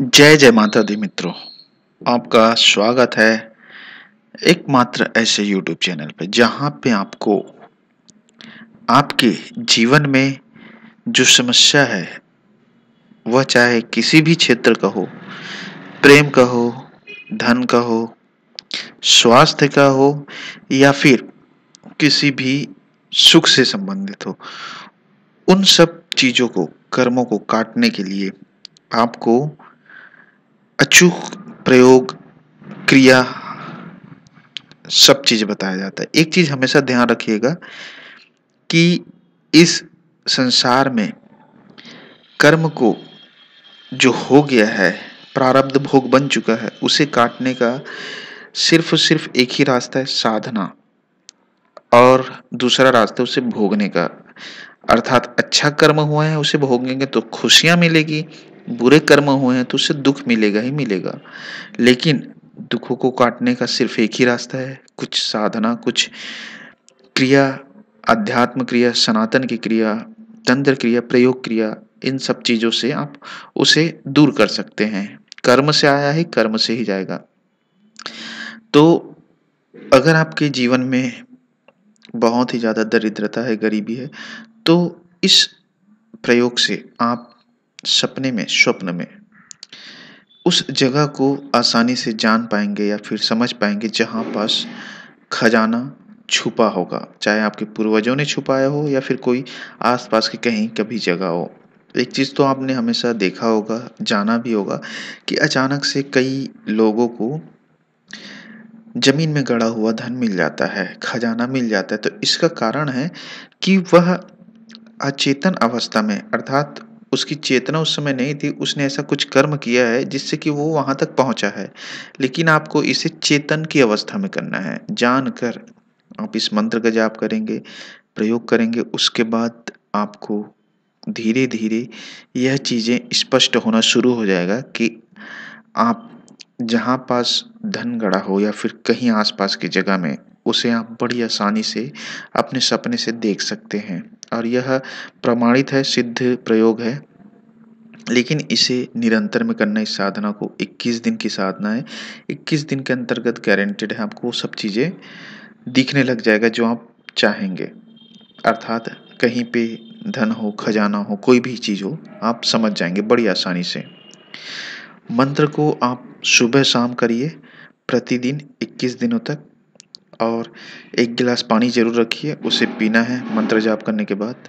जय जय माता दी मित्रों आपका स्वागत है एकमात्र ऐसे YouTube चैनल पे जहाँ पे आपको आपके जीवन में जो समस्या है वह चाहे किसी भी क्षेत्र का हो प्रेम का हो धन का हो स्वास्थ्य का हो या फिर किसी भी सुख से संबंधित हो उन सब चीज़ों को कर्मों को काटने के लिए आपको अचूक प्रयोग क्रिया सब चीज बताया जाता है एक चीज हमेशा ध्यान रखिएगा कि इस संसार में कर्म को जो हो गया है प्रारब्ध भोग बन चुका है उसे काटने का सिर्फ सिर्फ एक ही रास्ता है साधना और दूसरा रास्ता उसे भोगने का अर्थात अच्छा कर्म हुआ है उसे भोगेंगे तो खुशियाँ मिलेगी बुरे कर्म हुए हैं तो उससे दुख मिलेगा ही मिलेगा लेकिन दुखों को काटने का सिर्फ एक ही रास्ता है कुछ साधना कुछ क्रिया अध्यात्म क्रिया सनातन की क्रिया तंत्र क्रिया प्रयोग क्रिया इन सब चीज़ों से आप उसे दूर कर सकते हैं कर्म से आया है कर्म से ही जाएगा तो अगर आपके जीवन में बहुत ही ज़्यादा दरिद्रता है गरीबी है तो इस प्रयोग से आप सपने में स्वप्न में उस जगह को आसानी से जान पाएंगे या फिर समझ पाएंगे जहाँ पास खजाना छुपा होगा चाहे आपके पूर्वजों ने छुपाया हो या फिर कोई आसपास की कहीं कभी जगह हो एक चीज़ तो आपने हमेशा देखा होगा जाना भी होगा कि अचानक से कई लोगों को ज़मीन में गड़ा हुआ धन मिल जाता है खजाना मिल जाता है तो इसका कारण है कि वह अचेतन अवस्था में अर्थात उसकी चेतना उस समय नहीं थी उसने ऐसा कुछ कर्म किया है जिससे कि वो वहाँ तक पहुँचा है लेकिन आपको इसे चेतन की अवस्था में करना है जान कर आप इस मंत्र का जाप करेंगे प्रयोग करेंगे उसके बाद आपको धीरे धीरे यह चीज़ें स्पष्ट होना शुरू हो जाएगा कि आप जहाँ पास धन गड़ा हो या फिर कहीं आसपास की जगह में उसे आप बड़ी आसानी से अपने सपने से देख सकते हैं और यह प्रमाणित है सिद्ध प्रयोग है लेकिन इसे निरंतर में करना इस साधना को 21 दिन की साधना है 21 दिन के अंतर्गत गारंटेड है आपको सब चीज़ें दिखने लग जाएगा जो आप चाहेंगे अर्थात कहीं पे धन हो खजाना हो कोई भी चीज़ हो आप समझ जाएंगे बड़ी आसानी से मंत्र को आप सुबह शाम करिए प्रतिदिन 21 दिनों तक और एक गिलास पानी ज़रूर रखिए उसे पीना है मंत्र जाप करने के बाद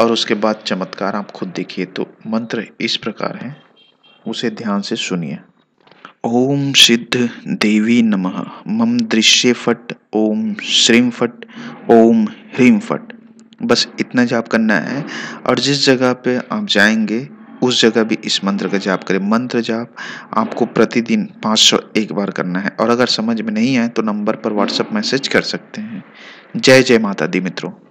और उसके बाद चमत्कार आप खुद देखिए तो मंत्र इस प्रकार है उसे ध्यान से सुनिए ओम सिद्ध देवी नमः मम दृश्य फट ओम श्रीम फट ओम ह्रीम फट बस इतना जाप करना है और जिस जगह पे आप जाएंगे उस जगह भी इस मंत्र का जाप करें मंत्र जाप आपको प्रतिदिन पाँच सौ एक बार करना है और अगर समझ में नहीं आए तो नंबर पर व्हाट्सएप मैसेज कर सकते हैं जय जय माता दी मित्रों